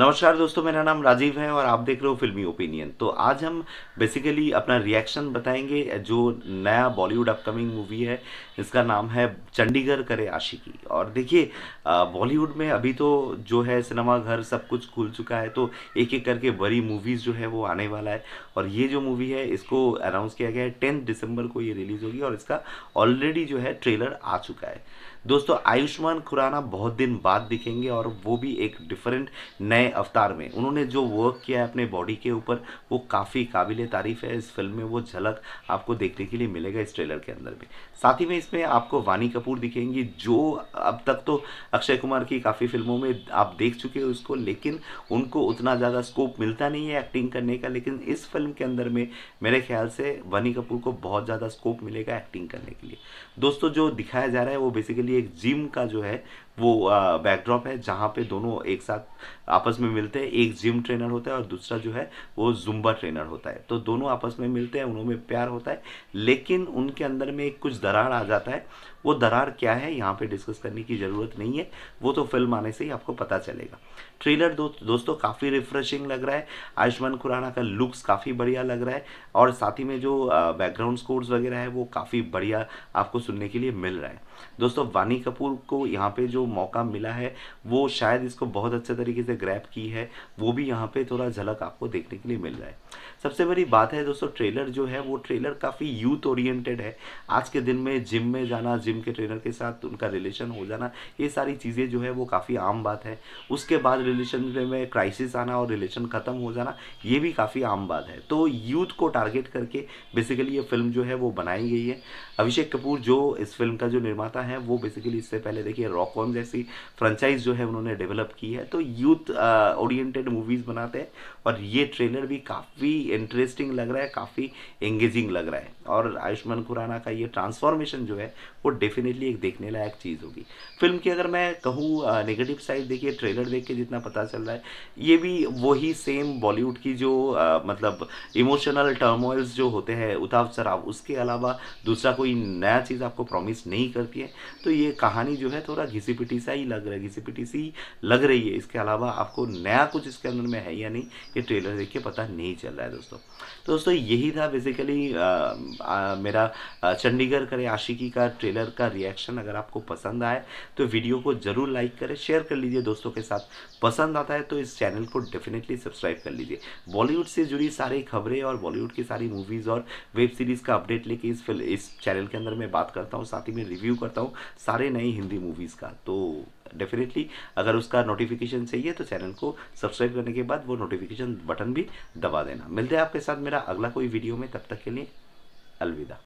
नमस्कार दोस्तों मेरा नाम राजीव है और आप देख रहे हो फिल्मी ओपिनियन तो आज हम बेसिकली अपना रिएक्शन बताएंगे जो नया बॉलीवुड अपकमिंग मूवी है इसका नाम है चंडीगढ़ करे आशिकी और देखिए बॉलीवुड में अभी तो जो है सिनेमा घर सब कुछ खुल चुका है तो एक एक करके बड़ी मूवीज़ जो है वो आने वाला है और ये जो मूवी है इसको अनाउंस किया गया है टेंथ दिसंबर को ये रिलीज़ होगी और इसका ऑलरेडी जो है ट्रेलर आ चुका है दोस्तों आयुष्मान खुराना बहुत दिन बाद दिखेंगे और वो भी एक डिफरेंट नए अवतार में उन्होंने जो वर्क किया है अपने बॉडी के ऊपर वो काफ़ी काबिल तारीफ़ है इस फिल्म में वो झलक आपको देखने के लिए मिलेगा इस ट्रेलर के अंदर भी साथ ही में इसमें आपको वानी कपूर दिखेंगी जो अब तक तो अक्षय कुमार की काफ़ी फिल्मों में आप देख चुके हो उसको लेकिन उनको उतना ज़्यादा स्कोप मिलता नहीं है एक्टिंग करने का लेकिन इस फिल्म के अंदर में मेरे ख्याल से वानी कपूर को बहुत ज़्यादा स्कोप मिलेगा एक्टिंग करने के लिए दोस्तों जो दिखाया जा रहा है वो बेसिकली एक जिम का जो है वो बैकड्रॉप है जहाँ पे दोनों एक साथ आपस में मिलते हैं एक जिम ट्रेनर होता है और दूसरा जो है वो जुम्बा ट्रेनर होता है तो दोनों आपस में मिलते हैं उन्होंने प्यार होता है लेकिन उनके अंदर में एक कुछ दरार आ जाता है वो दरार क्या है यहाँ पे डिस्कस करने की ज़रूरत नहीं है वो तो फिल्म आने से ही आपको पता चलेगा ट्रेलर दो, दोस्तों काफ़ी रिफ्रेशिंग लग रहा है आयुष्मान खुराना का लुक्स काफ़ी बढ़िया लग रहा है और साथ ही में जो बैकग्राउंड स्कोर्स वगैरह है वो काफ़ी बढ़िया आपको सुनने के लिए मिल रहा है दोस्तों वानी कपूर को यहाँ पे जो मौका मिला है वो शायद इसको बहुत अच्छे तरीके से ग्रैप की है वो भी यहाँ पे थोड़ा झलक आपको देखने के लिए मिल रहा है सबसे बड़ी बात है दोस्तों ट्रेलर जो है वो ट्रेलर काफ़ी यूथ ओरिएंटेड है आज के दिन में जिम में जाना जिम के ट्रेनर के साथ उनका रिलेशन हो जाना ये सारी चीज़ें जो है वो काफ़ी आम बात है उसके बाद रिलेशन में क्राइसिस आना और रिलेशन ख़त्म हो जाना ये भी काफ़ी आम बात है तो यूथ को टारगेट करके बेसिकली ये फिल्म जो है वो बनाई गई है अभिषेक कपूर जो इस फिल्म का जो निर्माता है वो बेसिकली इससे पहले देखिए रॉकॉन जैसी फ्रेंचाइज जो है उन्होंने डेवलप की है तो यूथ ओरिएंटेड मूवीज़ बनाते हैं और ये ट्रेलर भी काफ़ी इंटरेस्टिंग लग रहा है काफ़ी एंगेजिंग लग रहा है और आयुष्मान खुराना का ये ट्रांसफॉर्मेशन जो है वो डेफिनेटली एक देखने लायक चीज़ होगी फिल्म की अगर मैं कहूँ नेगेटिव साइड देखिए ट्रेलर देख के जितना पता चल रहा है ये भी वही सेम बॉलीवुड की जो आ, मतलब इमोशनल टर्मोइल्स जो होते हैं उताव चढ़ाव उसके अलावा दूसरा कोई नया चीज़ आपको प्रॉमिस नहीं करती है तो ये कहानी जो है थोड़ा घिसी पिटी सा ही लग रहा है घिसी पिटी सी लग रही है इसके अलावा आपको नया कुछ इसके अंदर में है या नहीं ये ट्रेलर देख के पता नहीं चल रहा है दोस्तों तो दोस्तों यही था बेसिकली मेरा चंडीगढ़ करे आशिकी का ट्रेलर कल्चर का रिएक्शन अगर आपको पसंद आए तो वीडियो को ज़रूर लाइक करें शेयर कर लीजिए दोस्तों के साथ पसंद आता है तो इस चैनल को डेफिनेटली सब्सक्राइब कर लीजिए बॉलीवुड से जुड़ी सारी खबरें और बॉलीवुड की सारी मूवीज़ और वेब सीरीज़ का अपडेट लेके इस फिल्म इस चैनल के अंदर मैं बात करता हूँ साथ ही में रिव्यू करता हूँ सारे नई हिंदी मूवीज़ का तो डेफिनेटली अगर उसका नोटिफिकेशन चाहिए तो चैनल को सब्सक्राइब करने के बाद वो नोटिफिकेशन बटन भी दबा देना मिलते हैं आपके साथ मेरा अगला कोई वीडियो में तब तक के लिए अलविदा